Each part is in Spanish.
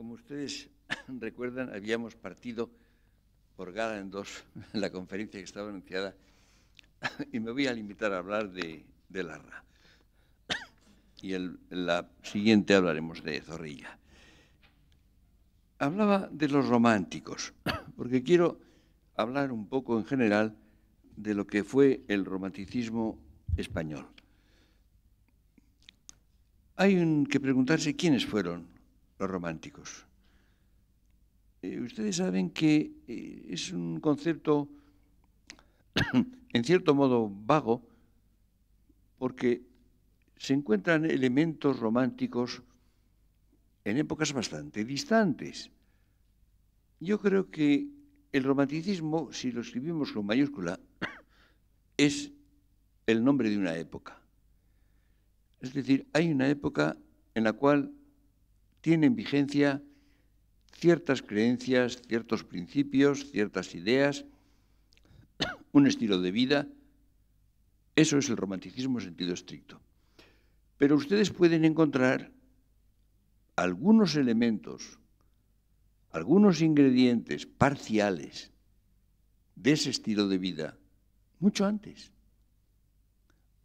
Como ustedes recuerdan, habíamos partido por gala en dos en la conferencia que estaba anunciada y me voy a limitar a hablar de, de Larra. Y en la siguiente hablaremos de Zorrilla. Hablaba de los románticos, porque quiero hablar un poco en general de lo que fue el romanticismo español. Hay que preguntarse quiénes fueron los románticos. Eh, ustedes saben que eh, es un concepto, en cierto modo, vago, porque se encuentran elementos románticos en épocas bastante distantes. Yo creo que el romanticismo, si lo escribimos con mayúscula, es el nombre de una época. Es decir, hay una época en la cual tienen vigencia ciertas creencias, ciertos principios, ciertas ideas, un estilo de vida. Eso es el romanticismo en sentido estricto. Pero ustedes pueden encontrar algunos elementos, algunos ingredientes parciales de ese estilo de vida mucho antes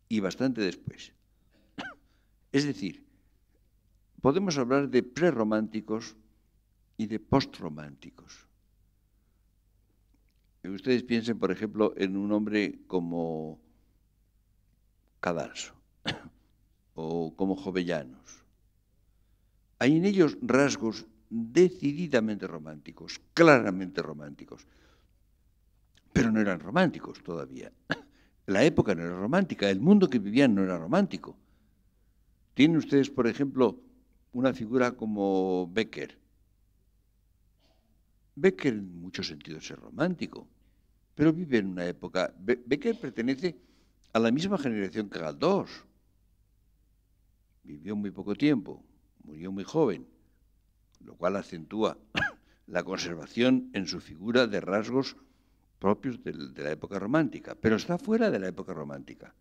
y bastante después. Es decir, podemos hablar de prerrománticos y de postrománticos. Ustedes piensen, por ejemplo, en un hombre como Cadalso o como Jovellanos. Hay en ellos rasgos decididamente románticos, claramente románticos, pero no eran románticos todavía. La época no era romántica, el mundo que vivían no era romántico. Tienen ustedes, por ejemplo, una figura como Becker. Becker en muchos sentidos es romántico, pero vive en una época... Becker pertenece a la misma generación que Galdós. Vivió muy poco tiempo, murió muy joven, lo cual acentúa la conservación en su figura de rasgos propios de la época romántica, pero está fuera de la época romántica.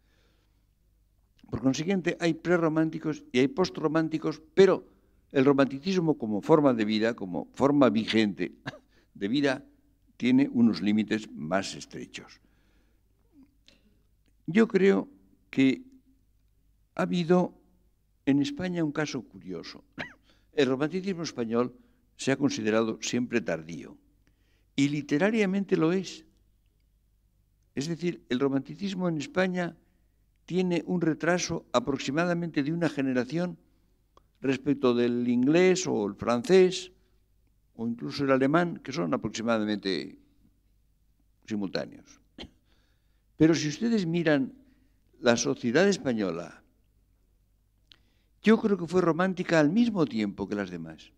Por consiguiente, hay prerrománticos y hay postrománticos, pero el romanticismo como forma de vida, como forma vigente de vida, tiene unos límites más estrechos. Yo creo que ha habido en España un caso curioso. El romanticismo español se ha considerado siempre tardío y literariamente lo es. Es decir, el romanticismo en España tiene un retraso aproximadamente de una generación respecto del inglés o el francés o incluso el alemán, que son aproximadamente simultáneos. Pero si ustedes miran la sociedad española, yo creo que fue romántica al mismo tiempo que las demás.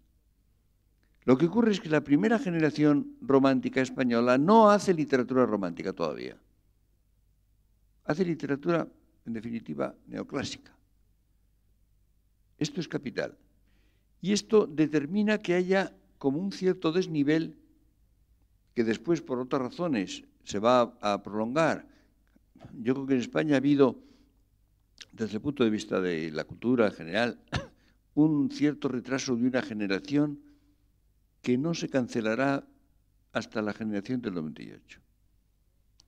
Lo que ocurre es que la primera generación romántica española no hace literatura romántica todavía. Hace literatura en definitiva, neoclásica. Esto es capital. Y esto determina que haya como un cierto desnivel que después, por otras razones, se va a prolongar. Yo creo que en España ha habido, desde el punto de vista de la cultura en general, un cierto retraso de una generación que no se cancelará hasta la generación del 98.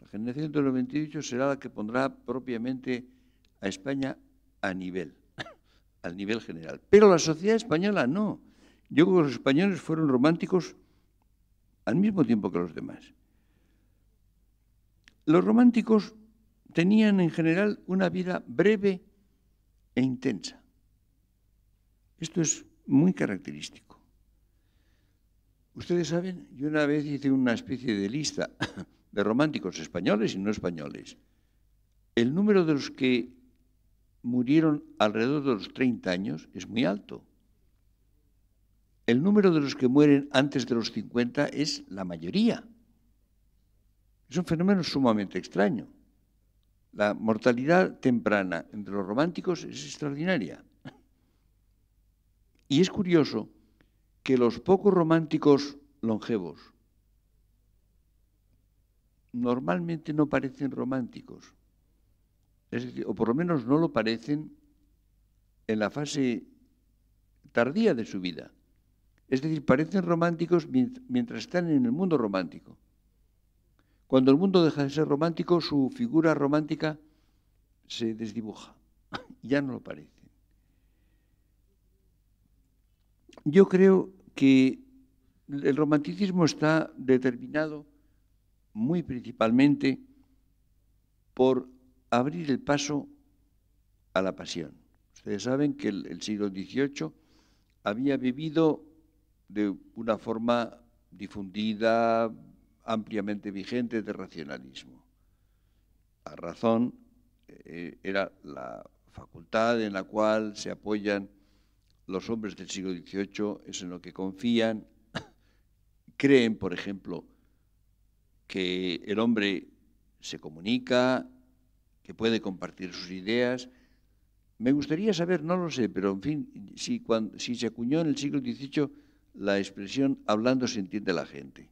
La generación del 98 será la que pondrá propiamente a España a nivel, al nivel general. Pero la sociedad española no. Yo creo que los españoles fueron románticos al mismo tiempo que los demás. Los románticos tenían en general una vida breve e intensa. Esto es muy característico. Ustedes saben, yo una vez hice una especie de lista de románticos españoles y no españoles. El número de los que murieron alrededor de los 30 años es muy alto. El número de los que mueren antes de los 50 es la mayoría. Es un fenómeno sumamente extraño. La mortalidad temprana entre los románticos es extraordinaria. Y es curioso que los pocos románticos longevos, normalmente no parecen románticos. o por lo menos no lo parecen en la fase tardía de su vida. Es decir, parecen románticos mientras están en el mundo romántico. Cuando el mundo deja de ser romántico, su figura romántica se desdibuja. ya no lo parecen. Yo creo que el romanticismo está determinado muy principalmente por abrir el paso a la pasión. Ustedes saben que el, siglo XVIII había vivido de una forma difundida, ampliamente vigente, de racionalismo. La razón eh, era la facultad en la cual se apoyan los hombres del siglo XVIII, es en lo que confían, creen, por ejemplo, que el hombre se comunica, que puede compartir sus ideas. Me gustaría saber, no lo sé, pero en fin, si, se acuñó en el siglo XVIII la expresión hablando se entiende la gente.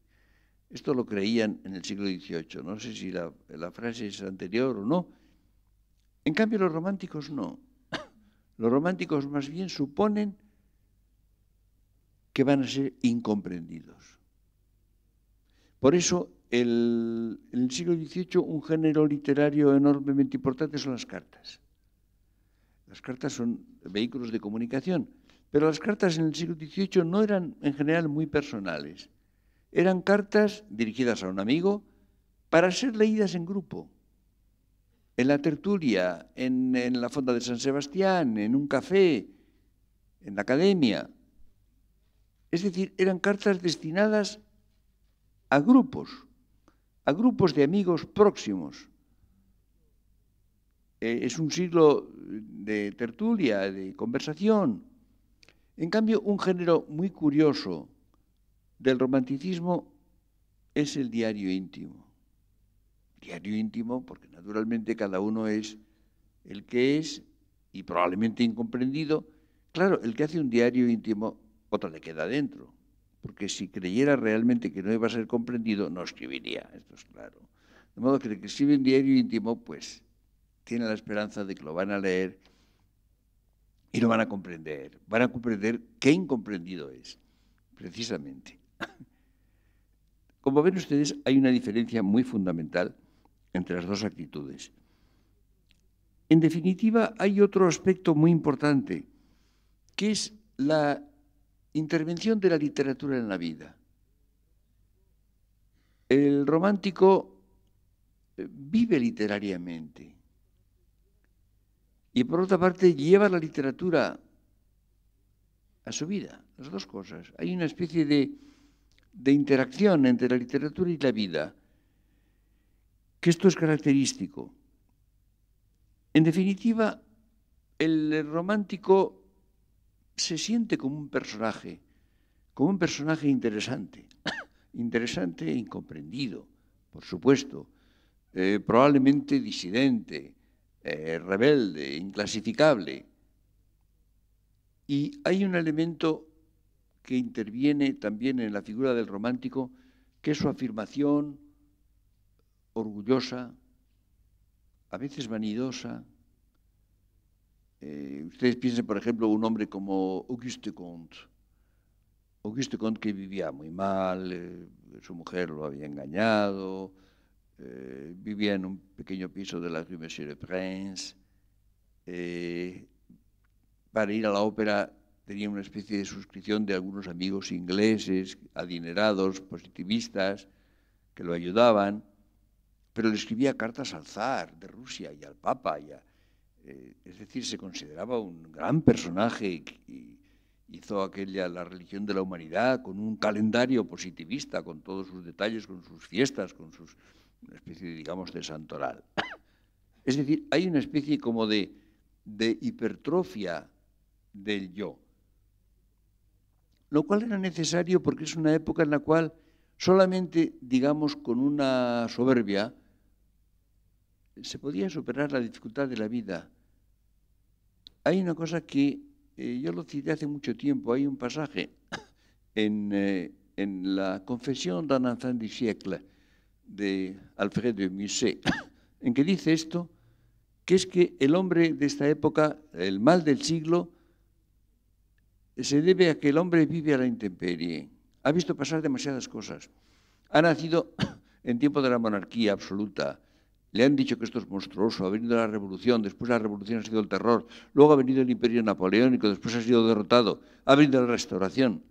Esto lo creían en el siglo XVIII, no sé si la, la frase es anterior o no. En cambio, los románticos no. Los románticos más bien suponen que van a ser incomprendidos. Por eso el, en el siglo XVIII un género literario enormemente importante son las cartas. Las cartas son vehículos de comunicación, pero las cartas en el siglo XVIII no eran en general muy personales. Eran cartas dirigidas a un amigo para ser leídas en grupo, en la tertulia, en la fonda de San Sebastián, en un café, en la academia. Es decir, eran cartas destinadas a grupos a grupos de amigos próximos. E, es un siglo de tertulia, de conversación. En cambio, un género muy curioso del romanticismo es el diario íntimo. Diario íntimo porque naturalmente cada uno es el que es y probablemente incomprendido. Claro, el que hace un diario íntimo, otro le queda dentro porque si creyera realmente que no iba a ser comprendido, no escribiría, esto es claro. De modo que el que escribe un diario íntimo, pues tiene la esperanza de que lo van a leer y lo van a comprender. Van a comprender qué incomprendido es, precisamente. Como ven ustedes, hay una diferencia muy fundamental entre las dos actitudes. En definitiva, hay otro aspecto muy importante, que es la Intervención de la literatura en la vida. El romántico eh, vive literariamente y por otra parte lleva la literatura a su vida, las dos cosas. Hay una especie de, de interacción entre la literatura y la vida, que esto es característico. En definitiva, el romántico se siente como un personaje, como un personaje interesante, interesante e incomprendido, por supuesto, eh, probablemente disidente, eh, rebelde, inclasificable. Y hay un elemento que interviene también en la figura del romántico, que es su afirmación orgullosa, a veces vanidosa, eh, ustedes piensen, por ejemplo, un hombre como Auguste Comte. Auguste Comte que vivía muy mal, eh, su mujer lo había engañado, eh, vivía en un pequeño piso de la rue Monsieur le Prince. para ir a la ópera tenía una especie de suscripción de algunos amigos ingleses, adinerados, positivistas, que lo ayudaban, pero le escribía cartas al zar de Rusia y al papa y eh, es decir, se consideraba un gran personaje y hizo aquella la religión de la humanidad con un calendario positivista, con todos sus detalles, con sus fiestas, con sus una especie, digamos, de santoral. Es decir, hay una especie como de, de hipertrofia del yo, lo cual era necesario porque es una época en la cual solamente, digamos, con una soberbia, se podía superar la dificultad de la vida hay una cosa que eh, yo lo cité hace mucho tiempo, hay un pasaje en, eh, en la Confesión d'un enfant du siècle de Alfred de Musset, en que dice esto, que es que el hombre de esta época, el mal del siglo, se debe a que el hombre vive a la intemperie. Ha visto pasar demasiadas cosas. Ha nacido en tiempo de la monarquía absoluta, le han dicho que esto es monstruoso, ha venido la revolución, después la revolución ha sido el terror, luego ha venido el imperio napoleónico, después ha sido derrotado, ha venido la restauración.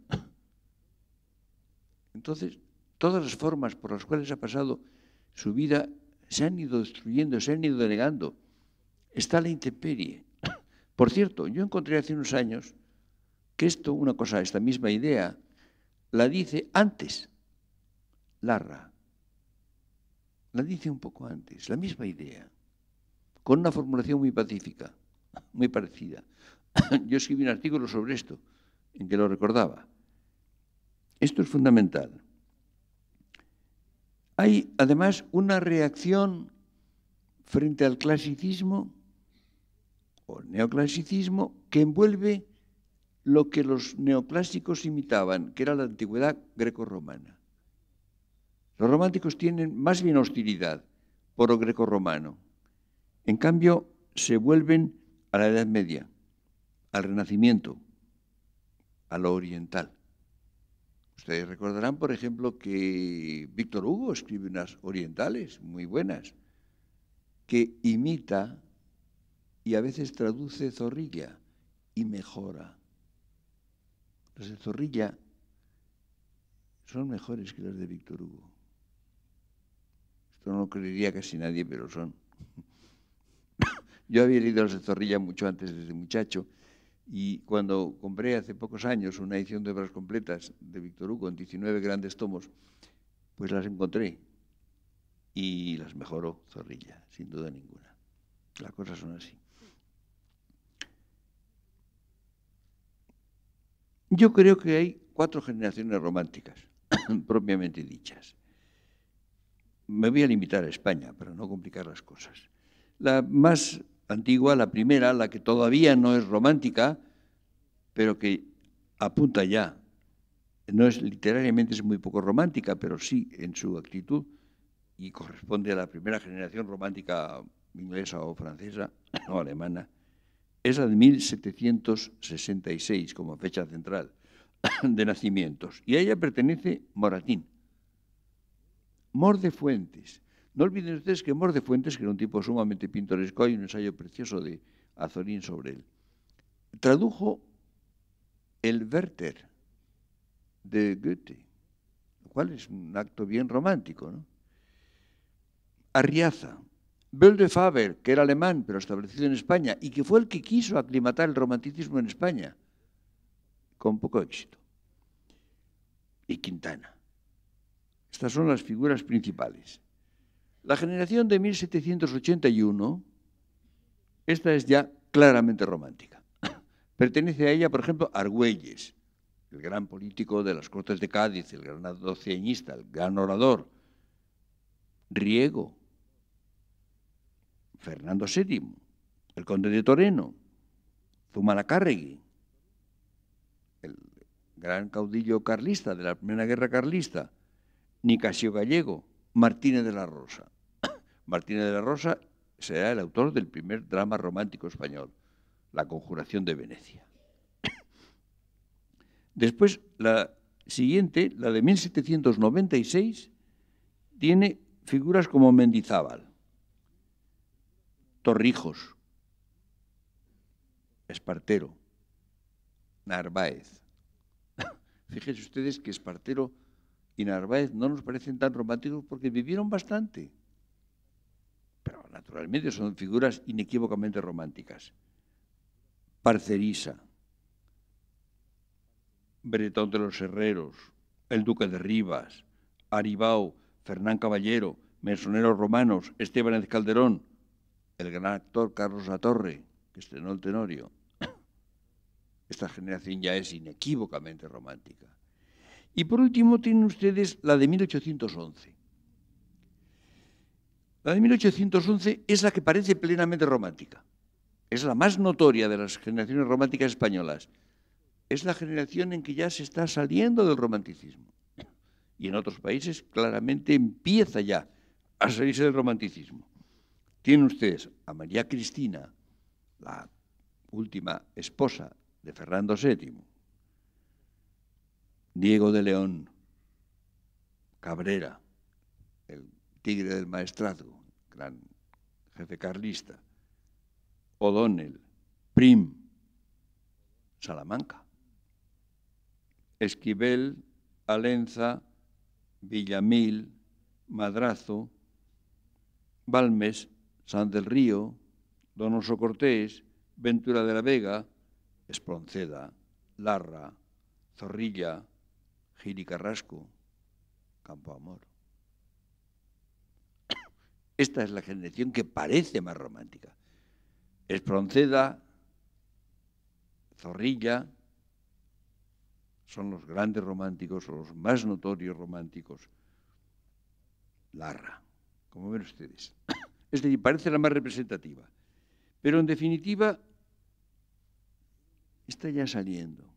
Entonces, todas las formas por las cuales ha pasado su vida se han ido destruyendo, se han ido denegando. Está la intemperie. Por cierto, yo encontré hace unos años que esto, una cosa, esta misma idea, la dice antes Larra la dice un poco antes, la misma idea, con una formulación muy pacífica, muy parecida. Yo escribí un artículo sobre esto, en que lo recordaba. Esto es fundamental. Hay además una reacción frente al clasicismo o neoclasicismo que envuelve lo que los neoclásicos imitaban, que era la antigüedad grecorromana. Los románticos tienen más bien hostilidad por lo romano. En cambio, se vuelven a la Edad Media, al Renacimiento, a lo oriental. Ustedes recordarán, por ejemplo, que Víctor Hugo escribe unas orientales muy buenas, que imita y a veces traduce zorrilla y mejora. Las de zorrilla son mejores que las de Víctor Hugo no lo creería casi nadie, pero son. Yo había leído Las de Zorrilla mucho antes desde muchacho y cuando compré hace pocos años una edición de obras completas de Víctor Hugo en 19 grandes tomos, pues las encontré y las mejoró Zorrilla, sin duda ninguna. Las cosas son así. Yo creo que hay cuatro generaciones románticas, propiamente dichas me voy a limitar a España para no complicar las cosas. La más antigua, la primera, la que todavía no es romántica, pero que apunta ya. No es literariamente es muy poco romántica, pero sí en su actitud y corresponde a la primera generación romántica inglesa o francesa o alemana. Es la de 1766 como fecha central de nacimientos y a ella pertenece Moratín de Fuentes, No olviden ustedes que Mor Fuentes, que era un tipo sumamente pintoresco, hay un ensayo precioso de Azorín sobre él, tradujo el Werther de Goethe, lo cual es un acto bien romántico. ¿no? Arriaza, Faber, que era alemán, pero establecido en España, y que fue el que quiso aclimatar el romanticismo en España, con poco éxito. Y Quintana. Estas son las figuras principales. La generación de 1781, esta es ya claramente romántica. Pertenece a ella, por ejemplo, Argüelles, el gran político de las Cortes de Cádiz, el gran adoceñista, el gran orador, Riego, Fernando VII, el conde de Toreno, Zumalacárregui, el gran caudillo carlista de la Primera Guerra Carlista, Nicasio Gallego, Martínez de la Rosa. Martínez de la Rosa será el autor del primer drama romántico español, La Conjuración de Venecia. Después, la siguiente, la de 1796, tiene figuras como Mendizábal, Torrijos, Espartero, Narváez. Fíjense ustedes que Espartero y Narváez no nos parecen tan románticos porque vivieron bastante. Pero naturalmente son figuras inequívocamente románticas. Parcerisa, Bretón de los Herreros, el Duque de Rivas, Aribao, Fernán Caballero, Mesoneros Romanos, Esteban Calderón, el gran actor Carlos satorre que estrenó el Tenorio. Esta generación ya es inequívocamente romántica. Y por último tienen ustedes la de 1811. La de 1811 es la que parece plenamente romántica. Es la más notoria de las generaciones románticas españolas. Es la generación en que ya se está saliendo del romanticismo. Y en otros países claramente empieza ya a salirse del romanticismo. Tienen ustedes a María Cristina, la última esposa de Fernando VII, Diego de León, Cabrera, el tigre del maestrazgo, gran jefe carlista, O'Donnell, Prim, Salamanca, Esquivel, Alenza, Villamil, Madrazo, Balmes, San del Río, Donoso Cortés, Ventura de la Vega, Espronceda, Larra, Zorrilla, Giri Carrasco, Campo Amor. Esta es la generación que parece más romántica. Espronceda, Zorrilla, son los grandes románticos, los más notorios románticos. Larra, como ven ustedes. Es decir, parece la más representativa. Pero en definitiva, está ya saliendo.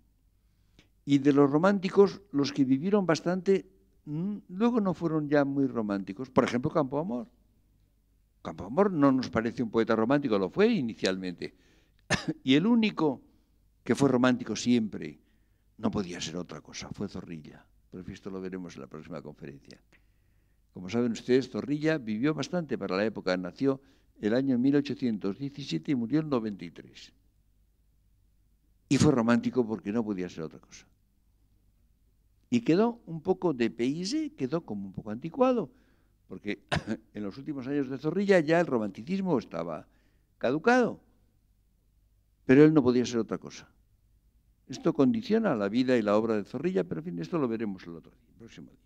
Y de los románticos, los que vivieron bastante, mm, luego no fueron ya muy románticos. Por ejemplo, Campo Amor. Campo Amor no nos parece un poeta romántico, lo fue inicialmente. y el único que fue romántico siempre, no podía ser otra cosa, fue Zorrilla. Pero esto lo veremos en la próxima conferencia. Como saben ustedes, Zorrilla vivió bastante para la época, nació el año 1817 y murió en 93. Y fue romántico porque no podía ser otra cosa. Y quedó un poco de P.I.G., quedó como un poco anticuado, porque en los últimos años de Zorrilla ya el romanticismo estaba caducado. Pero él no podía ser otra cosa. Esto condiciona la vida y la obra de Zorrilla, pero en fin, esto lo veremos el otro día, el próximo día.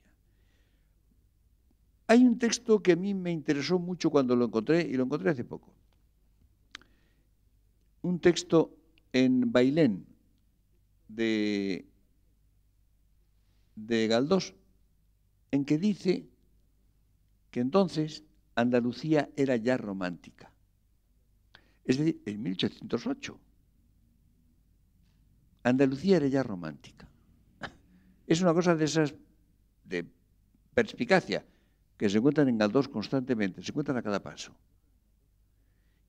Hay un texto que a mí me interesó mucho cuando lo encontré, y lo encontré hace poco. Un texto en Bailén de de Galdós, en que dice que entonces Andalucía era ya romántica. Es decir, en 1808. Andalucía era ya romántica. Es una cosa de esas de perspicacia que se encuentran en Galdós constantemente, se encuentran a cada paso.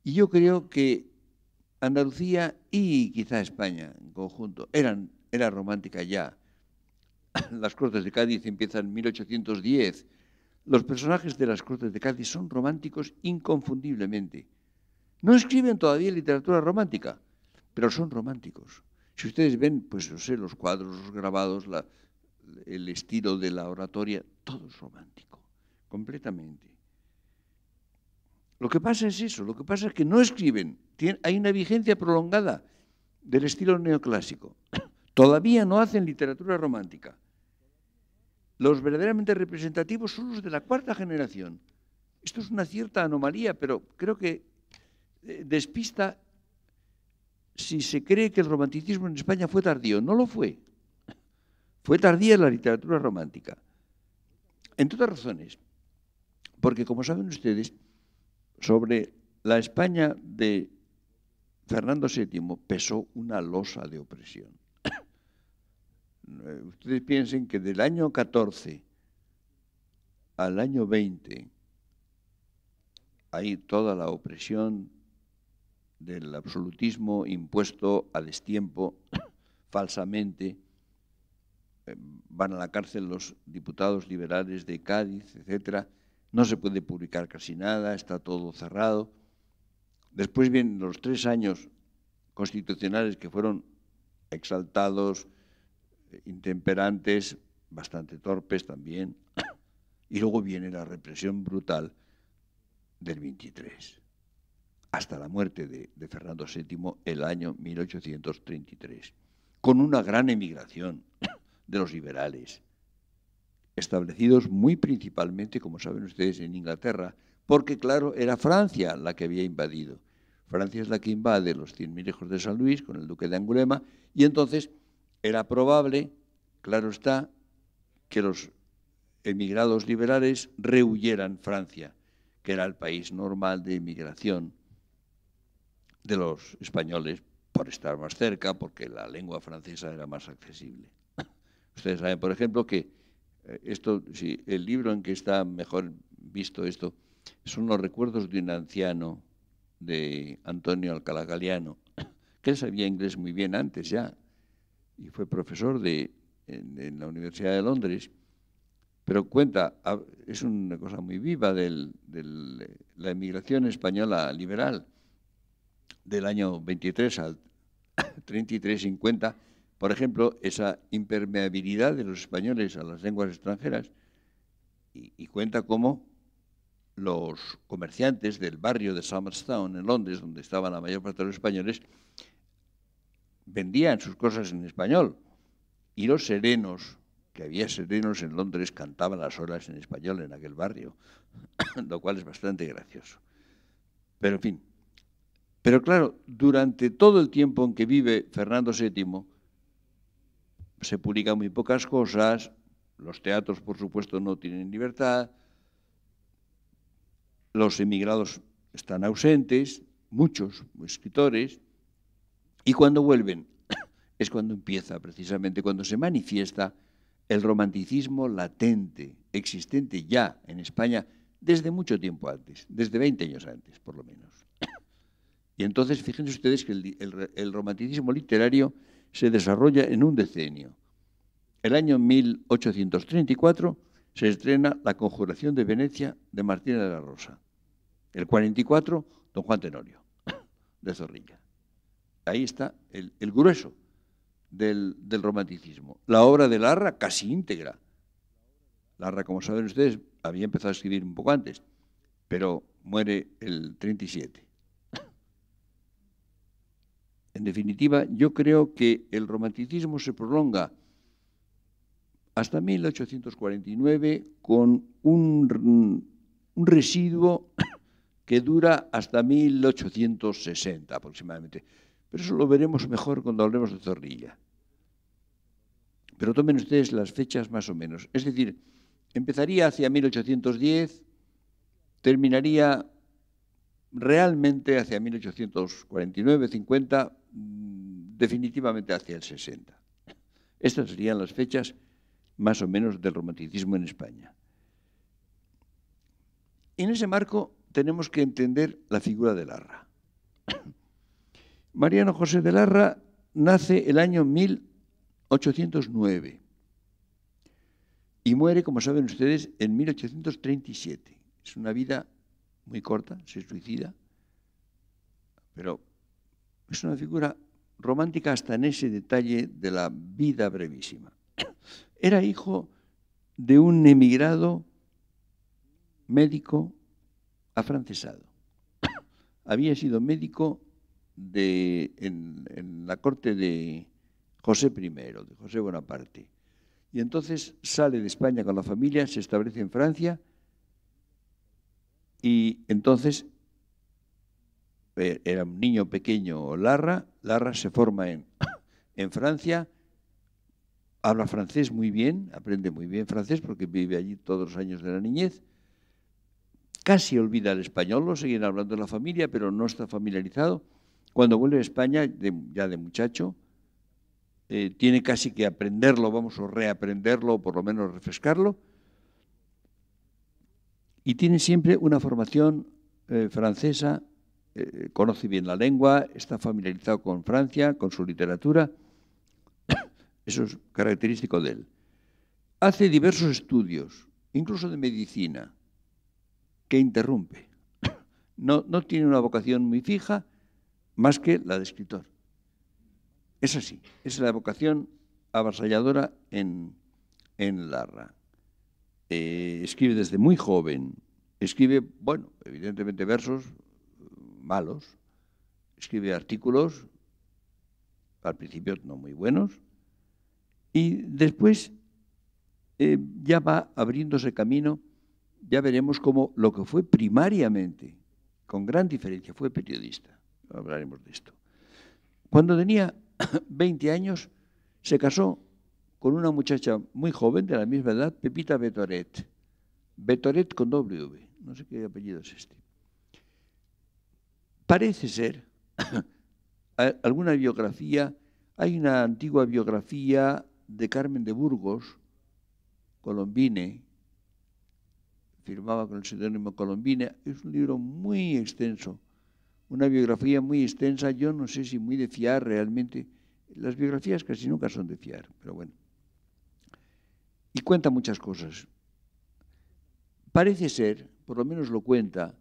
Y yo creo que Andalucía y quizá España en conjunto eran, era romántica ya Las Cortes de Cádiz empiezan en 1810. Los personajes de las Cortes de Cádiz son románticos inconfundiblemente. No escriben todavía literatura romántica, pero son románticos. Si ustedes ven, pues no sé, los cuadros, los grabados, el estilo de la oratoria, todo es romántico, completamente. Lo que pasa es eso, lo que pasa es que no escriben, hay una vigencia prolongada del estilo neoclásico. Todavía no hacen literatura romántica. Los verdaderamente representativos son los de la cuarta generación. Esto es una cierta anomalía, pero creo que eh, despista si se cree que el romanticismo en España fue tardío. No lo fue. Fue tardía la literatura romántica. En todas razones, porque como saben ustedes, sobre la España de Fernando VII pesó una losa de opresión. Eh, ustedes piensen que del año 14 al año 20, hay toda la opresión del absolutismo impuesto a destiempo, falsamente. Eh, van a la cárcel los diputados liberales de Cádiz, etcétera. No se puede publicar casi nada, está todo cerrado. Después vienen los tres años constitucionales que fueron exaltados, intemperantes, bastante torpes también, y luego viene la represión brutal del 23, hasta la muerte de, Fernando VII el año 1833, con una gran emigración de los liberales, establecidos muy principalmente, como saben ustedes, en Inglaterra, porque claro, era Francia la que había invadido. Francia es la que invade los 100.000 hijos de San Luis con el duque de Angulema y entonces era probable, claro está, que los emigrados liberales rehuyeran Francia, que era el país normal de emigración de los españoles por estar más cerca, porque la lengua francesa era más accesible. Ustedes saben, por ejemplo, que eh, esto, el libro en que está mejor visto esto son los recuerdos de un anciano de Antonio Alcalá que sabía inglés muy bien antes ya, y fue profesor de, en, la Universidad de Londres, pero cuenta, es una cosa muy viva de la emigración española liberal del año 23 al 33-50, por ejemplo, esa impermeabilidad de los españoles a las lenguas extranjeras, y, cuenta cómo los comerciantes del barrio de Somerstown, en Londres, donde estaban la mayor parte de los españoles, vendían sus cosas en español. Y los serenos, que había serenos en Londres, cantaban las horas en español en aquel barrio, lo cual es bastante gracioso. Pero en fin. Pero claro, durante todo el tiempo en que vive Fernando VII, se publican muy pocas cosas, los teatros, por supuesto, no tienen libertad, los emigrados están ausentes, muchos escritores, y cuando vuelven es cuando empieza precisamente, cuando se manifiesta el romanticismo latente, existente ya en España desde mucho tiempo antes, desde 20 años antes por lo menos. Y entonces fíjense ustedes que el, romanticismo literario se desarrolla en un decenio. El año 1834 se estrena La Conjuración de Venecia de Martina de la Rosa. El 44, Don Juan Tenorio, de Zorrilla ahí está el, grueso del, romanticismo. La obra de Larra casi íntegra. Larra, como saben ustedes, había empezado a escribir un poco antes, pero muere el 37. En definitiva, yo creo que el romanticismo se prolonga hasta 1849 con un, un residuo que dura hasta 1860 aproximadamente. Pero eso lo veremos mejor cuando hablemos de Zorrilla. Pero tomen ustedes las fechas más o menos. Es decir, empezaría hacia 1810, terminaría realmente hacia 1849-50, mm, definitivamente hacia el 60. Estas serían las fechas más o menos del romanticismo en España. En ese marco tenemos que entender la figura de Larra. Mariano José de Larra nace el año 1809 y muere, como saben ustedes, en 1837. Es una vida muy corta, se suicida, pero es una figura romántica hasta en ese detalle de la vida brevísima. Era hijo de un emigrado médico afrancesado. Había sido médico de, en, la corte de José I, de José Bonaparte. Y entonces sale de España con la familia, se establece en Francia y entonces eh, era un niño pequeño Larra, Larra se forma en, en Francia, habla francés muy bien, aprende muy bien francés porque vive allí todos los años de la niñez, casi olvida el español, lo siguen hablando en la familia, pero no está familiarizado cuando vuelve a España, ya de muchacho, eh, tiene casi que aprenderlo, vamos, a reaprenderlo, o por lo menos refrescarlo, y tiene siempre una formación eh, francesa, eh, conoce bien la lengua, está familiarizado con Francia, con su literatura, eso es característico de él. Hace diversos estudios, incluso de medicina, que interrumpe. no tiene una vocación muy fija, más que la de escritor. Es así, es la vocación avasalladora en, en Larra. Eh, escribe desde muy joven, escribe, bueno, evidentemente versos malos, escribe artículos, al principio no muy buenos, y después eh, ya va abriéndose camino, ya veremos cómo lo que fue primariamente, con gran diferencia, fue periodista hablaremos de esto. Cuando tenía 20 años, se casó con una muchacha muy joven, de la misma edad, Pepita Betoret. Betoret con W, no sé qué apellido es este. Parece ser, alguna biografía, hay una antigua biografía de Carmen de Burgos, Colombine, firmaba con el seudónimo Colombine, es un libro muy extenso, una biografía muy extensa, yo no sé si muy de fiar realmente. Las biografías casi nunca son de fiar, pero bueno. Y cuenta muchas cosas. Parece ser, por lo menos lo cuenta,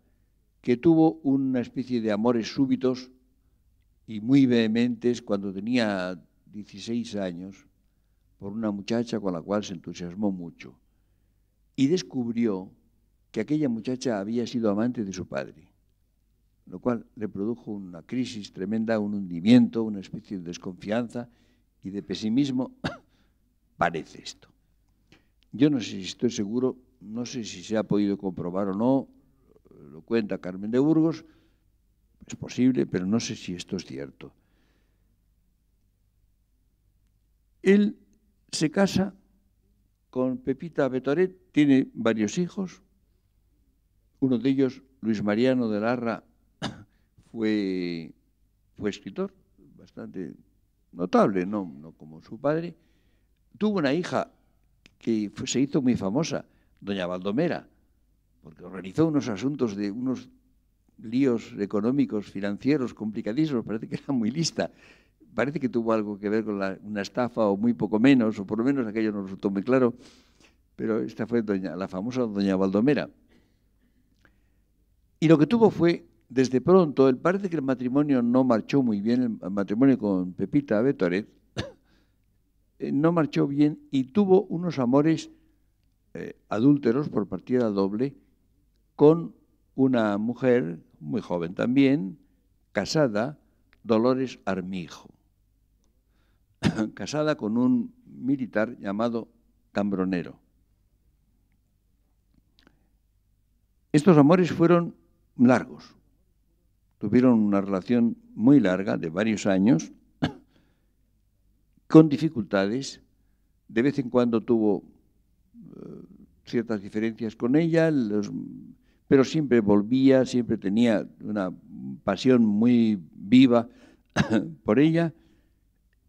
que tuvo una especie de amores súbitos y muy vehementes cuando tenía 16 años por una muchacha con la cual se entusiasmó mucho y descubrió que aquella muchacha había sido amante de su padre lo cual le produjo una crisis tremenda, un hundimiento, una especie de desconfianza y de pesimismo, parece esto. Yo no sé si estoy seguro, no sé si se ha podido comprobar o no, lo cuenta Carmen de Burgos, es posible, pero no sé si esto es cierto. Él se casa con Pepita Betoret, tiene varios hijos, uno de ellos, Luis Mariano de Larra, fue, fue escritor, bastante notable, no, no como su padre. Tuvo una hija que se hizo muy famosa, doña Baldomera, porque organizó unos asuntos de unos líos económicos, financieros, complicadísimos, parece que era muy lista. Parece que tuvo algo que ver con una estafa o muy poco menos, o por lo menos aquello no resultó muy claro, pero esta fue la famosa doña Baldomera. Y lo que tuvo fue desde pronto, el parece que el matrimonio no marchó muy bien, el matrimonio con Pepita Betoret, eh, no marchó bien y tuvo unos amores eh, adúlteros por partida doble con una mujer muy joven también, casada, Dolores Armijo, casada con un militar llamado Cambronero. Estos amores fueron largos, tuvieron una relación muy larga, de varios años, con dificultades. De vez en cuando tuvo eh, ciertas diferencias con ella, pero siempre volvía, siempre tenía una pasión muy viva por ella.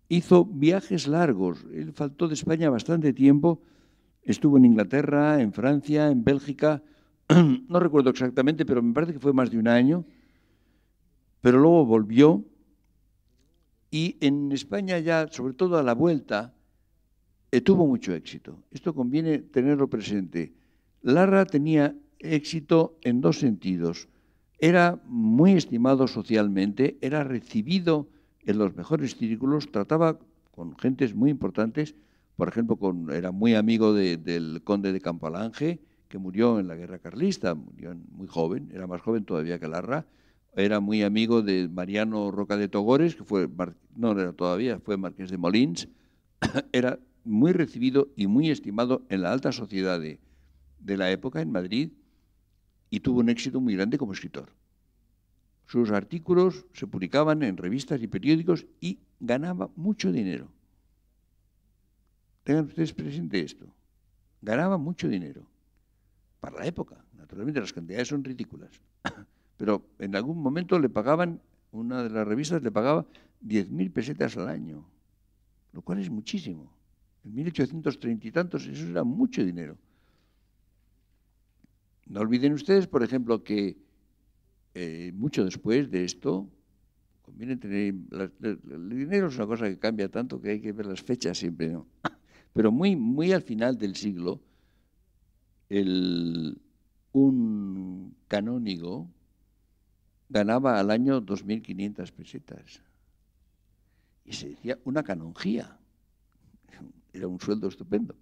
Hizo viajes largos, él faltó de España bastante tiempo, estuvo en Inglaterra, en Francia, en Bélgica, no recuerdo exactamente, pero me parece que fue más de un año pero luego volvió y en España ya, sobre todo a la vuelta, eh, tuvo mucho éxito. Esto conviene tenerlo presente. Larra tenía éxito en dos sentidos. Era muy estimado socialmente, era recibido en los mejores círculos, trataba con gentes muy importantes, por ejemplo, era muy amigo del conde de Campalange, que murió en la guerra carlista, murió muy joven, era más joven todavía que Larra, era muy amigo de Mariano Roca de Togores, que fue, no era todavía, fue marqués de Molins, era muy recibido y muy estimado en la alta sociedad de, de la época en Madrid y tuvo un éxito muy grande como escritor. Sus artículos se publicaban en revistas y periódicos y ganaba mucho dinero. Tengan ustedes presente esto. Ganaba mucho dinero. Para la época, naturalmente, las cantidades son ridículas. pero en algún momento le pagaban, una de las revistas le pagaba 10.000 pesetas al año, lo cual es muchísimo. En 1830 y tantos eso era mucho dinero. No olviden ustedes, por ejemplo, que eh, mucho después de esto, conviene tener... el dinero es una cosa que cambia tanto que hay que ver las fechas siempre, ¿no? Pero muy, muy al final del siglo, un canónigo, ganaba al año 2.500 pesetas. Y se decía una canonjía. Era un sueldo estupendo.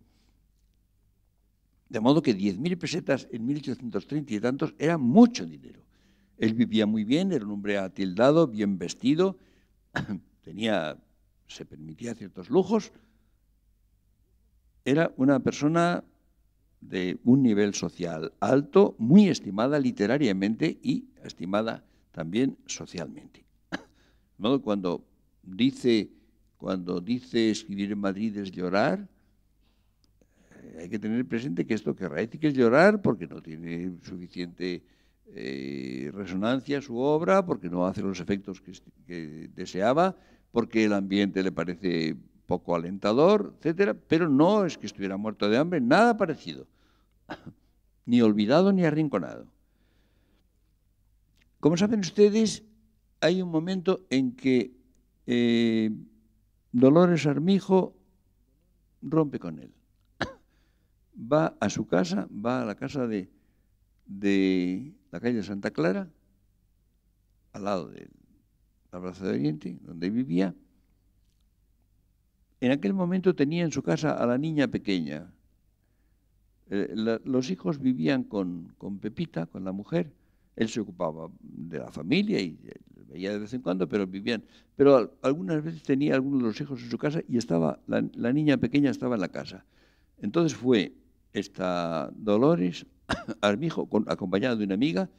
De modo que 10.000 pesetas en 1830 y tantos era mucho dinero. Él vivía muy bien, era un hombre atildado, bien vestido, tenía, se permitía ciertos lujos. Era una persona de un nivel social alto, muy estimada literariamente y estimada también socialmente. Cuando dice, cuando dice escribir en Madrid es llorar, eh, hay que tener presente que esto que Raética es llorar porque no tiene suficiente eh, resonancia su obra, porque no hace los efectos que, que, deseaba, porque el ambiente le parece poco alentador, etcétera, pero no es que estuviera muerto de hambre, nada parecido, ni olvidado ni arrinconado. Como saben ustedes, hay un momento en que eh, Dolores Armijo rompe con él. Va a su casa, va a la casa de, la calle de Santa Clara, al lado de la Plaza de Oriente, donde vivía. En aquel momento tenía en su casa a la niña pequeña. Eh, los hijos vivían con Pepita, con la mujer, él se ocupaba de la familia y veía de vez en cuando, pero vivían. Pero algunas veces tenía algunos de los hijos en su casa y estaba la, niña pequeña estaba en la casa. Entonces fue esta Dolores Armijo, con, acompañada de una amiga,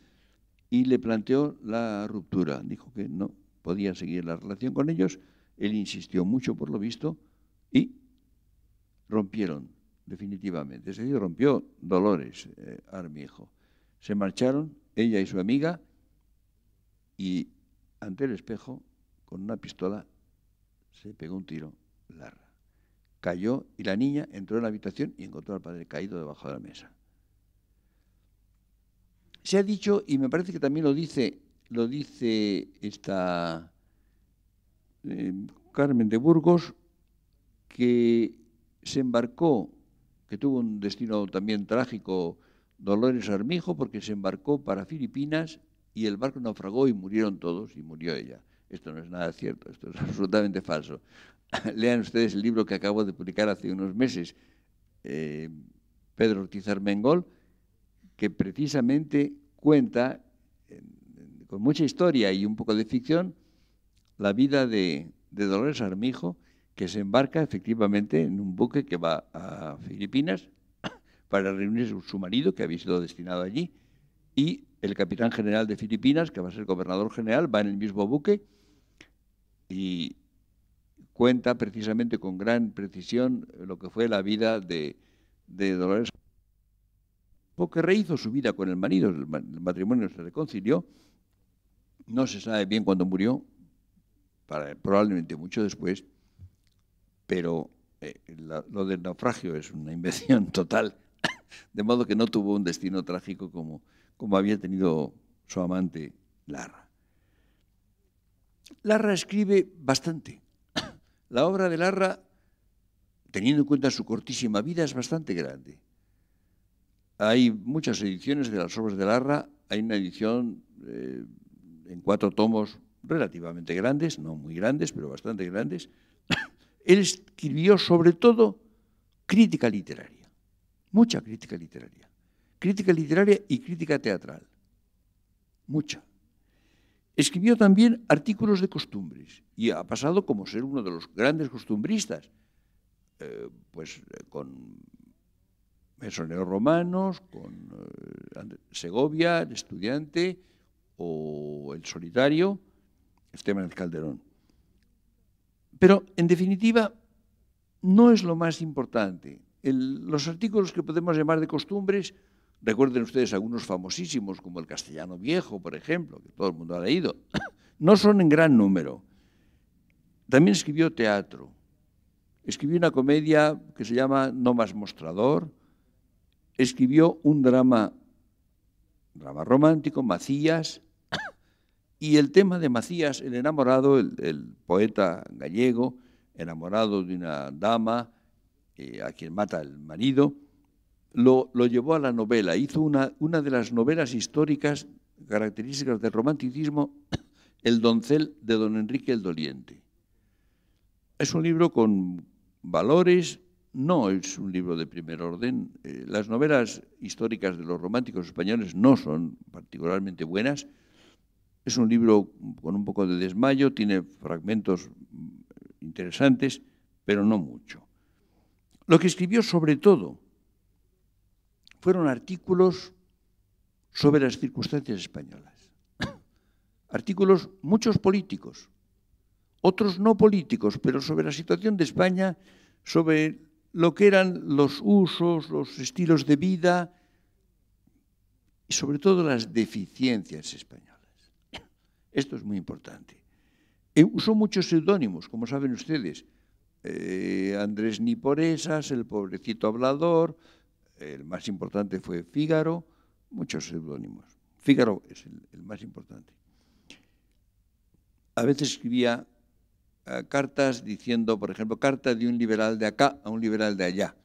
y le planteó la ruptura. Dijo que no podía seguir la relación con ellos. Él insistió mucho, por lo visto, y rompieron definitivamente. Es decir, rompió Dolores eh, Armijo. Se marcharon, ella y su amiga, y ante el espejo, con una pistola, se pegó un tiro, larga Cayó y la niña entró en la habitación y encontró al padre caído debajo de la mesa. Se ha dicho, y me parece que también lo dice, lo dice esta eh, Carmen de Burgos, que se embarcó, que tuvo un destino también trágico, Dolores Armijo porque se embarcó para Filipinas y el barco naufragó y murieron todos y murió ella. Esto no es nada cierto, esto es absolutamente falso. Lean ustedes el libro que acabo de publicar hace unos meses, eh, Pedro Ortiz Armengol, que precisamente cuenta con mucha historia y un poco de ficción la vida de, de Dolores Armijo, que se embarca efectivamente en un buque que va a Filipinas para reunirse su marido, que había sido destinado allí, y el capitán general de Filipinas, que va a ser gobernador general, va en el mismo buque y cuenta precisamente con gran precisión lo que fue la vida de, Dolores, porque rehizo su vida con el marido, el matrimonio se reconcilió, no se sabe bien cuándo murió, probablemente mucho después, pero eh, lo del naufragio es una invención total de modo que no tuvo un destino trágico como, como había tenido su amante Larra. Larra escribe bastante. La obra de Larra, teniendo en cuenta su cortísima vida, es bastante grande. Hay muchas ediciones de las obras de Larra. Hay una edición eh, en cuatro tomos relativamente grandes, no muy grandes, pero bastante grandes. Él escribió sobre todo crítica literaria. Mucha crítica literaria. Crítica literaria y crítica teatral. Mucha. Escribió también artículos de costumbres y ha pasado como ser uno de los grandes costumbristas, eh, pues eh, con mesoneros romanos, con eh, Segovia, el estudiante o el solitario, Esteban Calderón. Pero, en definitiva, no es lo más importante los artículos que podemos llamar de costumbres, recuerden ustedes algunos famosísimos, como el castellano viejo, por ejemplo, que todo el mundo ha leído, no son en gran número. También escribió teatro. Escribió una comedia que se llama No más mostrador. Escribió un drama, drama romántico, Macías. Y el tema de Macías, el enamorado, el poeta gallego, enamorado de una dama, eh, a quien mata el marido, lo, llevó a la novela, hizo una, una de las novelas históricas características del romanticismo, El doncel de don Enrique el Doliente. Es un libro con valores, no es un libro de primer orden. Eh, las novelas históricas de los románticos españoles no son particularmente buenas. Es un libro con un poco de desmayo, tiene fragmentos mm, interesantes, pero no mucho. Lo que escribió sobre todo fueron artículos sobre las circunstancias españolas. Artículos muchos políticos, otros no políticos, pero sobre la situación de España, sobre lo que eran los usos, los estilos de vida y sobre todo las deficiencias españolas. Esto es muy importante. Eh, usó muchos seudónimos, como saben ustedes. Eh, Andrés Niporesas, el pobrecito hablador, el más importante fue Fígaro, muchos seudónimos. Fígaro es el, más importante. A veces escribía eh, cartas diciendo, por ejemplo, carta de un liberal de acá a un liberal de allá.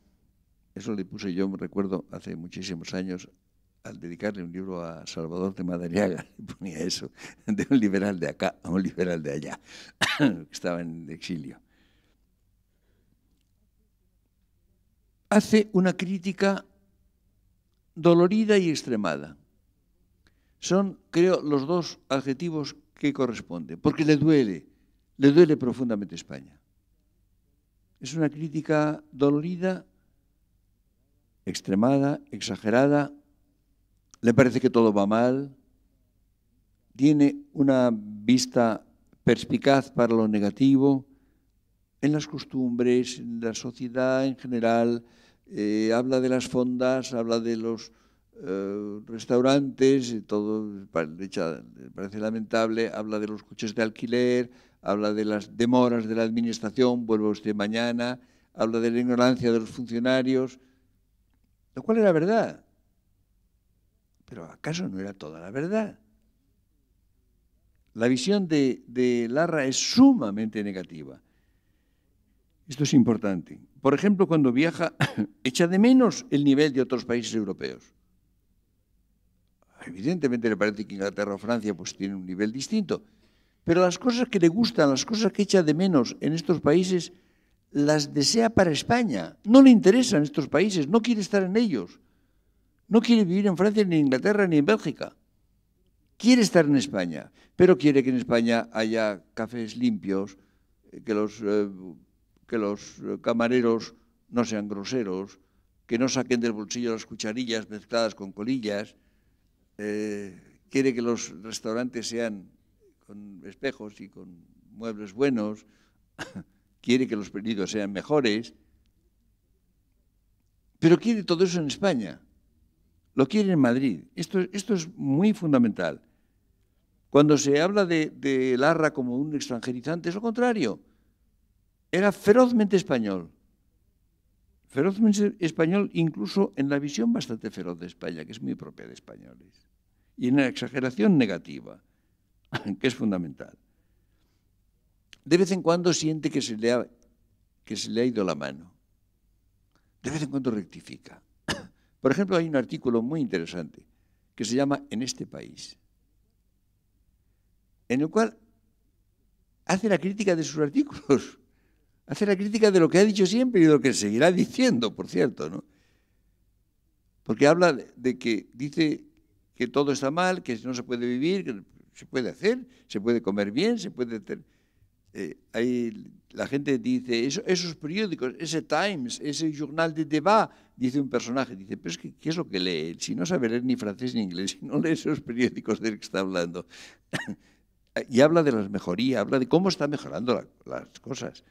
Eso le puse yo, me recuerdo, hace muchísimos años, al dedicarle un libro a Salvador de Madariaga, le ponía eso, de un liberal de acá a un liberal de allá, que estaba en exilio. hace una crítica dolorida y extremada. Son, creo, los dos adjetivos que corresponden, porque le duele, le duele profundamente España. Es una crítica dolorida, extremada, exagerada, le parece que todo va mal, tiene una vista perspicaz para lo negativo, en las costumbres, en la sociedad en general, eh, habla de las fondas, habla de los eh, restaurantes, todo parece lamentable, habla de los coches de alquiler, habla de las demoras de la administración, vuelvo usted mañana, habla de la ignorancia de los funcionarios, lo cual era verdad. Pero ¿acaso no era toda la verdad? La visión de Larra es sumamente negativa. Esto es importante. Por ejemplo, cuando viaja, echa de menos el nivel de otros países europeos. Evidentemente le parece que Inglaterra o Francia pues tienen un nivel distinto, pero las cosas que le gustan, las cosas que echa de menos en estos países, las desea para España. No le interesan estos países, no quiere estar en ellos. No quiere vivir en Francia, ni en Inglaterra, ni en Bélgica. Quiere estar en España, pero quiere que en España haya cafés limpios, eh, que los eh, que los eh, camareros no sean groseros, que no saquen del bolsillo las cucharillas mezcladas con colillas, eh, quiere que los restaurantes sean con espejos y con muebles buenos, quiere que los pedidos sean mejores, pero quiere todo eso en España, lo quiere en Madrid. Esto, es muy fundamental. Cuando se habla de Larra como un extranjerizante, es lo contrario. Era ferozmente español. Ferozmente español incluso en la visión bastante feroz de España, que es muy propia de españoles. Y en la exageración negativa, que es fundamental. De vez en cuando siente que se le ha, que se le ha ido la mano. De vez en cuando rectifica. Por ejemplo, hay un artículo muy interesante que se llama En este país, en el cual hace la crítica de sus artículos. Hace la crítica de lo que ha dicho siempre y de lo que seguirá diciendo, por cierto, ¿no? Porque habla de que dice que todo está mal, que no se puede vivir, que se puede hacer, se puede comer bien, se puede... tener. Eh, la gente dice, esos periódicos, ese Times, ese Journal de Debat, dice un personaje, dice, pero es que, ¿qué es lo que lee Si no sabe leer ni francés ni inglés, si no lee esos periódicos del que está hablando. y habla de las mejorías, habla de cómo está mejorando las cosas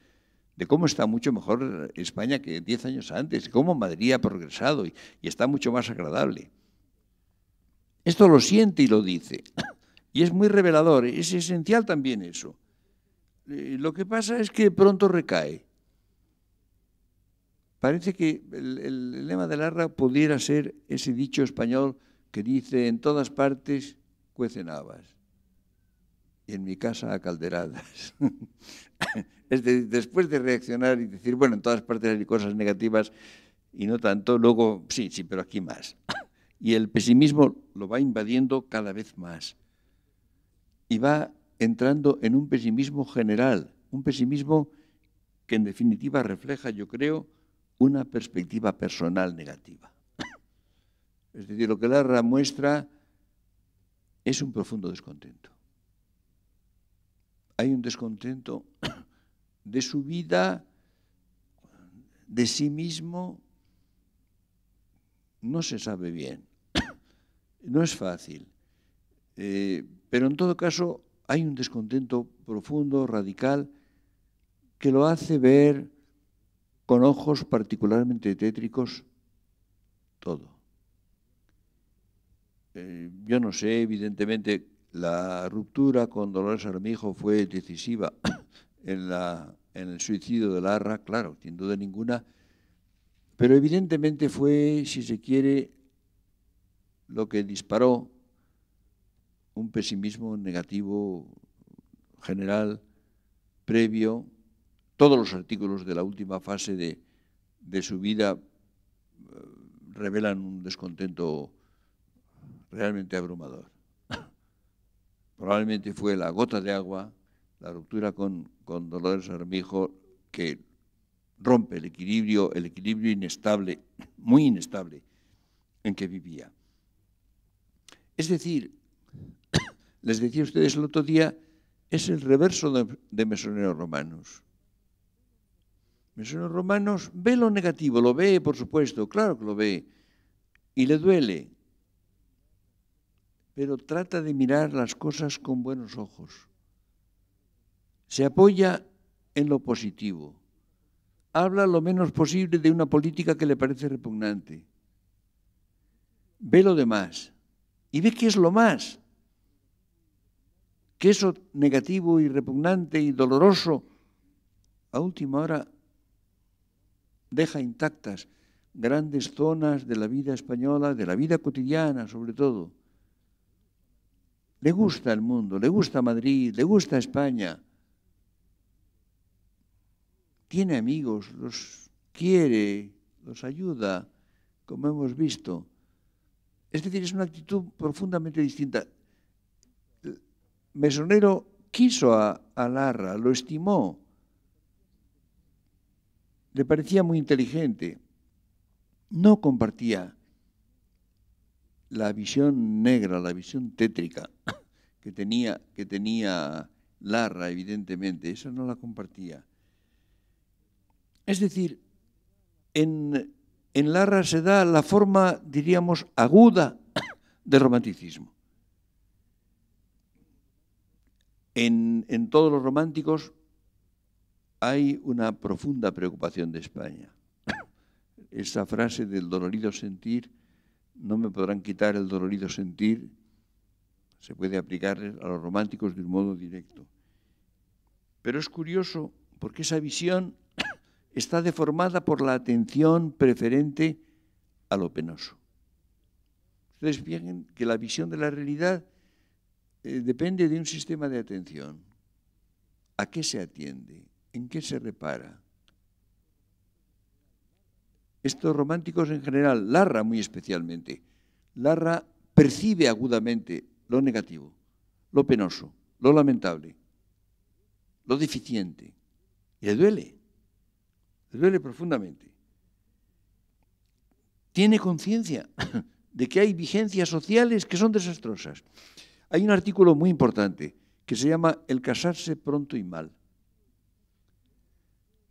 de cómo está mucho mejor España que diez años antes, cómo Madrid ha progresado y, está mucho más agradable. Esto lo siente y lo dice. Y es muy revelador, es esencial también eso. Eh, lo que pasa es que pronto recae. Parece que el, lema de Larra pudiera ser ese dicho español que dice en todas partes cuecen habas y en mi casa a calderadas. es decir, después de reaccionar y decir, bueno, en todas partes hay cosas negativas y no tanto, luego, sí, sí, pero aquí más. y el pesimismo lo va invadiendo cada vez más. Y va entrando en un pesimismo general, un pesimismo que en definitiva refleja, yo creo, una perspectiva personal negativa. Es decir, lo que lara muestra es un profundo descontento hay un descontento de su vida, de sí mismo, no se sabe bien. No es fácil. Eh, pero en todo caso hay un descontento profundo, radical, que lo hace ver con ojos particularmente tétricos todo. Eh, yo no sé, evidentemente, la ruptura con Dolores Armijo fue decisiva en, el suicidio de Larra, claro, sin duda ninguna, pero evidentemente fue, si se quiere, lo que disparó un pesimismo negativo general previo. Todos los artículos de la última fase de su vida eh, revelan un descontento realmente abrumador probablemente fue la gota de agua, la ruptura con, Dolores Armijo, que rompe el equilibrio, el equilibrio inestable, muy inestable, en que vivía. Es decir, les decía a ustedes el otro día, es el reverso de, de mesoneros romanos. Mesoneros romanos ve lo negativo, lo ve, por supuesto, claro que lo ve, y le duele, pero trata de mirar las cosas con buenos ojos. Se apoya en lo positivo. Habla lo menos posible de una política que le parece repugnante. Ve lo demás y ve qué es lo más. Que eso negativo y repugnante y doloroso a última hora deja intactas grandes zonas de la vida española, de la vida cotidiana sobre todo. Le gusta el mundo, le gusta Madrid, le gusta España. Tiene amigos, los quiere, los ayuda, como hemos visto. Es decir, es una actitud profundamente distinta. Mesonero quiso a, a Larra, lo estimó, le parecía muy inteligente, no compartía la visión negra, la visión tétrica que tenía, que tenía Larra, evidentemente, eso no la compartía. Es decir, en, Larra se da la forma, diríamos, aguda de romanticismo. En, en todos los románticos hay una profunda preocupación de España. Esa frase del dolorido sentir no me podrán quitar el dolorido sentir, se puede aplicar a los románticos de un modo directo. Pero es curioso porque esa visión está deformada por la atención preferente a lo penoso. Ustedes fíjense que la visión de la realidad eh, depende de un sistema de atención. ¿A qué se atiende? ¿En qué se repara? Estos románticos en general, Larra muy especialmente, Larra percibe agudamente lo negativo, lo penoso, lo lamentable, lo deficiente. Y le duele, le duele profundamente. Tiene conciencia de que hay vigencias sociales que son desastrosas. Hay un artículo muy importante que se llama El casarse pronto y mal.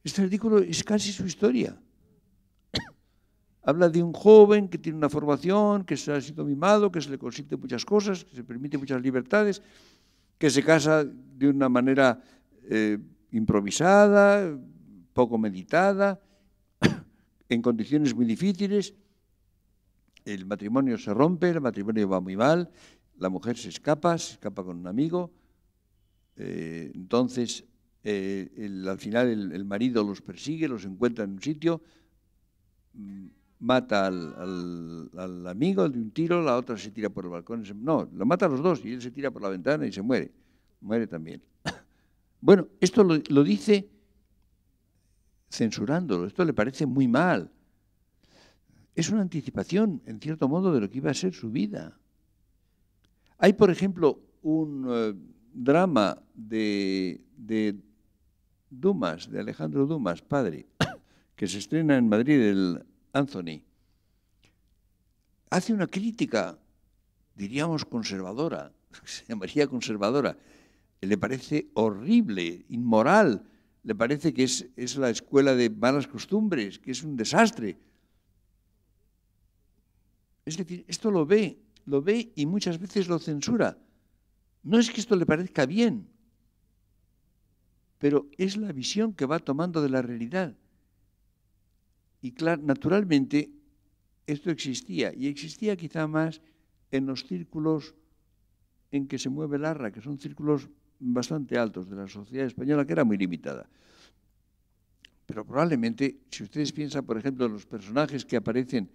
Este artículo es casi su historia. Habla de un joven que tiene una formación, que se ha sido mimado, que se le consigue muchas cosas, que se permite muchas libertades, que se casa de una manera eh, improvisada, poco meditada, en condiciones muy difíciles. El matrimonio se rompe, el matrimonio va muy mal, la mujer se escapa, se escapa con un amigo. Eh, entonces, eh, al final el, marido los persigue, los encuentra en un sitio. Mm, mata al, amigo de un tiro, la otra se tira por el balcón. no, lo mata a los dos y él se tira por la ventana y se muere. Muere también. Bueno, esto lo, dice censurándolo. Esto le parece muy mal. Es una anticipación, en cierto modo, de lo que iba a ser su vida. Hay, por ejemplo, un eh, drama de, de Dumas, de Alejandro Dumas, padre, que se estrena en Madrid el Anthony, hace una crítica, diríamos conservadora, se llamaría conservadora, le parece horrible, inmoral, le parece que es, es la escuela de malas costumbres, que es un desastre. Es decir, esto lo ve, lo ve y muchas veces lo censura. No es que esto le parezca bien, pero es la visión que va tomando de la realidad. Y claro, naturalmente esto existía, y existía quizá más en los círculos en que se mueve Larra, que son círculos bastante altos de la sociedad española, que era muy limitada. Pero probablemente, si ustedes piensan, por ejemplo, en los personajes que aparecen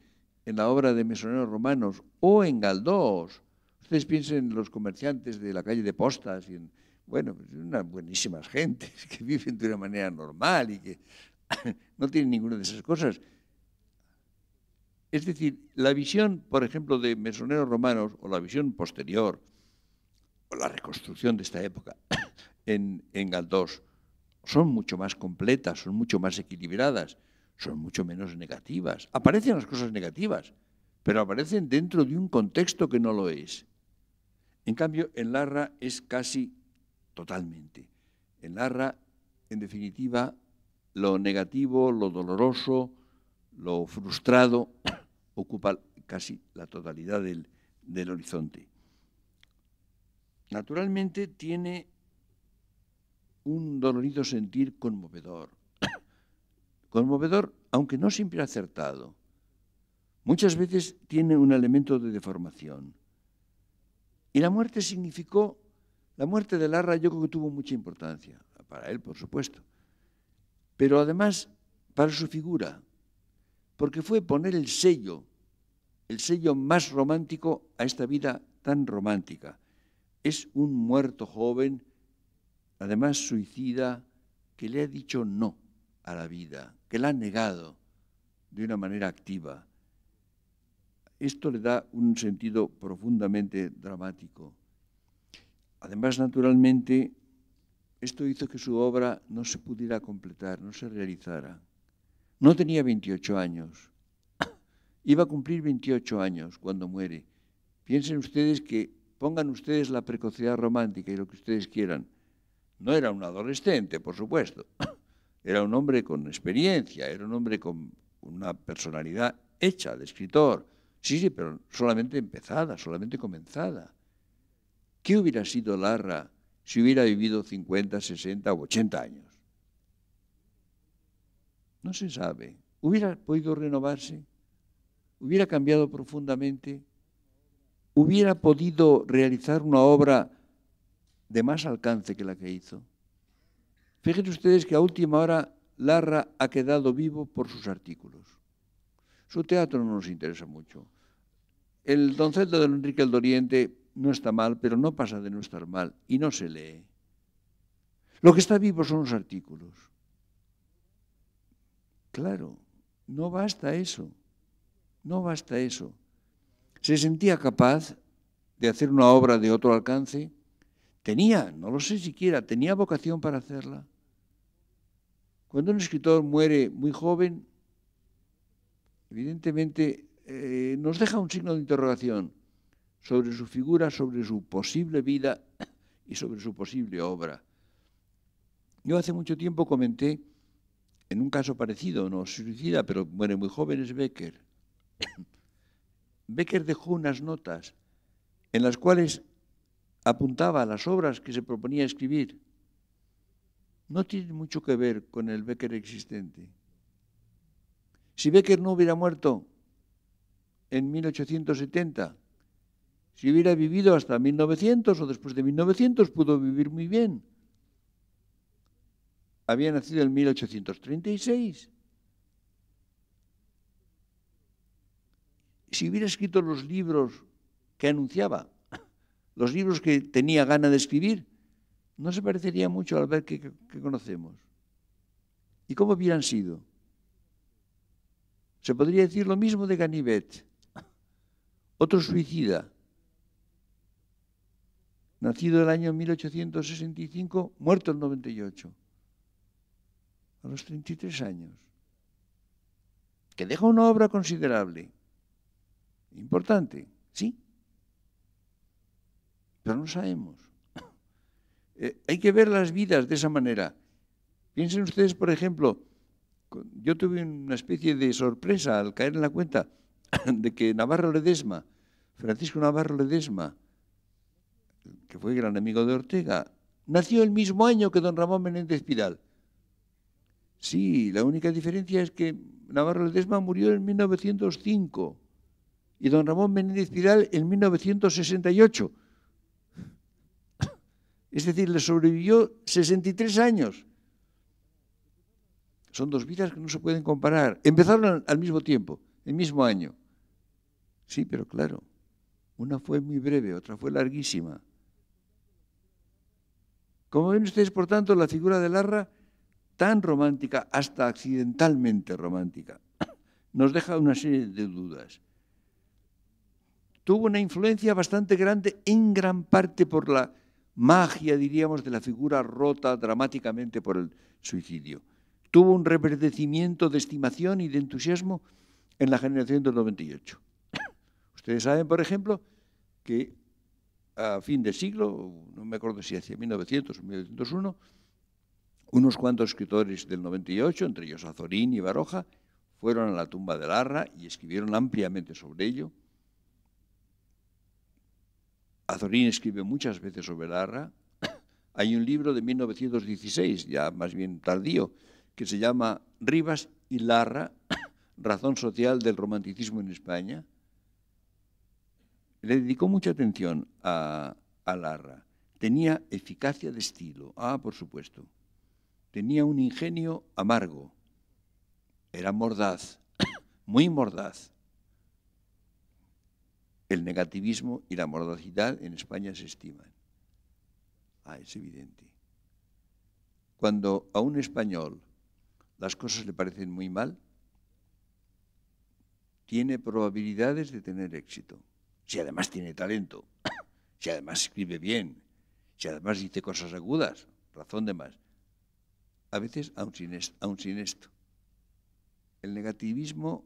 en la obra de Mesoneros Romanos o en Galdós, ustedes piensen en los comerciantes de la calle de Postas y en, bueno, pues, unas buenísimas gentes que viven de una manera normal y que no tiene ninguna de esas cosas. Es decir, la visión, por ejemplo, de mesoneros romanos, o la visión posterior, o la reconstrucción de esta época en, en Galdós, son mucho más completas, son mucho más equilibradas, son mucho menos negativas. Aparecen las cosas negativas, pero aparecen dentro de un contexto que no lo es. En cambio, en Larra es casi totalmente. En Larra, en definitiva, lo negativo, lo doloroso, lo frustrado, ocupa casi la totalidad del, horizonte. Naturalmente tiene un dolorido sentir conmovedor. Conmovedor, aunque no siempre acertado. Muchas veces tiene un elemento de deformación. Y la muerte significó, la muerte de Larra yo creo que tuvo mucha importancia, para él por supuesto, pero además para su figura, porque fue poner el sello, el sello más romántico a esta vida tan romántica. Es un muerto joven, además suicida, que le ha dicho no a la vida, que la ha negado de una manera activa. Esto le da un sentido profundamente dramático. Además, naturalmente, esto hizo que su obra no se pudiera completar, no se realizara. No tenía 28 años. Iba a cumplir 28 años cuando muere. Piensen ustedes que pongan ustedes la precocidad romántica y lo que ustedes quieran. No era un adolescente, por supuesto. Era un hombre con experiencia, era un hombre con una personalidad hecha de escritor. Sí, sí, pero solamente empezada, solamente comenzada. ¿Qué hubiera sido Larra si hubiera vivido 50, 60 o 80 años. No se sabe. ¿Hubiera podido renovarse? ¿Hubiera cambiado profundamente? ¿Hubiera podido realizar una obra de más alcance que la que hizo? Fíjense ustedes que a última hora Larra ha quedado vivo por sus artículos. Su teatro no nos interesa mucho. El Doncel de Enrique el Doriente no está mal, pero no pasa de no estar mal y no se lee. Lo que está vivo son los artículos. Claro, no basta eso. No basta eso. Se sentía capaz de hacer una obra de otro alcance. Tenía, no lo sé siquiera, tenía vocación para hacerla. Cuando un escritor muere muy joven, evidentemente eh, nos deja un signo de interrogación sobre su figura, sobre su posible vida y sobre su posible obra. Yo hace mucho tiempo comenté, en un caso parecido, no suicida, pero muere muy joven, es Becker. Becker dejó unas notas en las cuales apuntaba a las obras que se proponía escribir. No tiene mucho que ver con el Becker existente. Si Becker no hubiera muerto en 1870, si hubiera vivido hasta 1900 o después de 1900, pudo vivir muy bien. Había nacido en 1836. Si hubiera escrito los libros que anunciaba, los libros que tenía gana de escribir, no se parecería mucho al ver que, que conocemos. ¿Y cómo hubieran sido? Se podría decir lo mismo de Ganivet, otro suicida, nacido el año 1865, muerto el 98, a los 33 años, que deja una obra considerable, importante, sí, pero no sabemos. Eh, hay que ver las vidas de esa manera. Piensen ustedes, por ejemplo, yo tuve una especie de sorpresa al caer en la cuenta de que Navarro Ledesma, Francisco Navarro Ledesma, que fue gran amigo de Ortega, nació el mismo año que don Ramón Menéndez Pidal. Sí, la única diferencia es que Navarro Ledesma murió en 1905 y don Ramón Menéndez Pidal en 1968. Es decir, le sobrevivió 63 años. Son dos vidas que no se pueden comparar. Empezaron al mismo tiempo, el mismo año. Sí, pero claro, una fue muy breve, otra fue larguísima. Como ven ustedes, por tanto, la figura de Larra, tan romántica, hasta accidentalmente romántica, nos deja una serie de dudas. Tuvo una influencia bastante grande en gran parte por la magia, diríamos, de la figura rota dramáticamente por el suicidio. Tuvo un reverdecimiento de estimación y de entusiasmo en la generación del 98. Ustedes saben, por ejemplo, que a fin de siglo, no me acuerdo si hacia 1900 o 1901, unos cuantos escritores del 98, entre ellos Azorín y Baroja, fueron a la tumba de Larra y escribieron ampliamente sobre ello. Azorín escribe muchas veces sobre Larra. Hay un libro de 1916, ya más bien tardío, que se llama Rivas y Larra, razón social del romanticismo en España, le dedicó mucha atención a, Larra. Tenía eficacia de estilo, ah, por supuesto. Tenía un ingenio amargo. Era mordaz, muy mordaz. El negativismo y la mordacidad en España se estiman. Ah, es evidente. Cuando a un español las cosas le parecen muy mal, tiene probabilidades de tener éxito si además tiene talento, si además escribe bien, si además dice cosas agudas, razón de más. A veces, aún sin, esto, el negativismo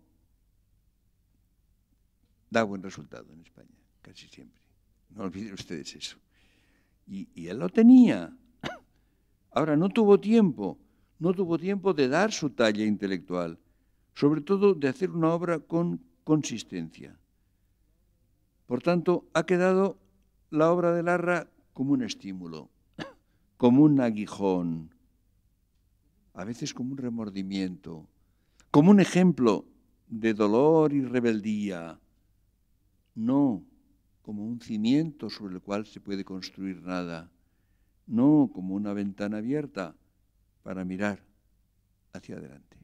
da buen resultado en España, casi siempre. No olviden ustedes eso. y él lo tenía. Ahora, no tuvo tiempo, no tuvo tiempo de dar su talla intelectual, sobre todo de hacer una obra con consistencia. Por tanto, ha quedado la obra de Larra como un estímulo, como un aguijón, a veces como un remordimiento, como un ejemplo de dolor y rebeldía, no como un cimiento sobre el cual se puede construir nada, no como una ventana abierta para mirar hacia adelante.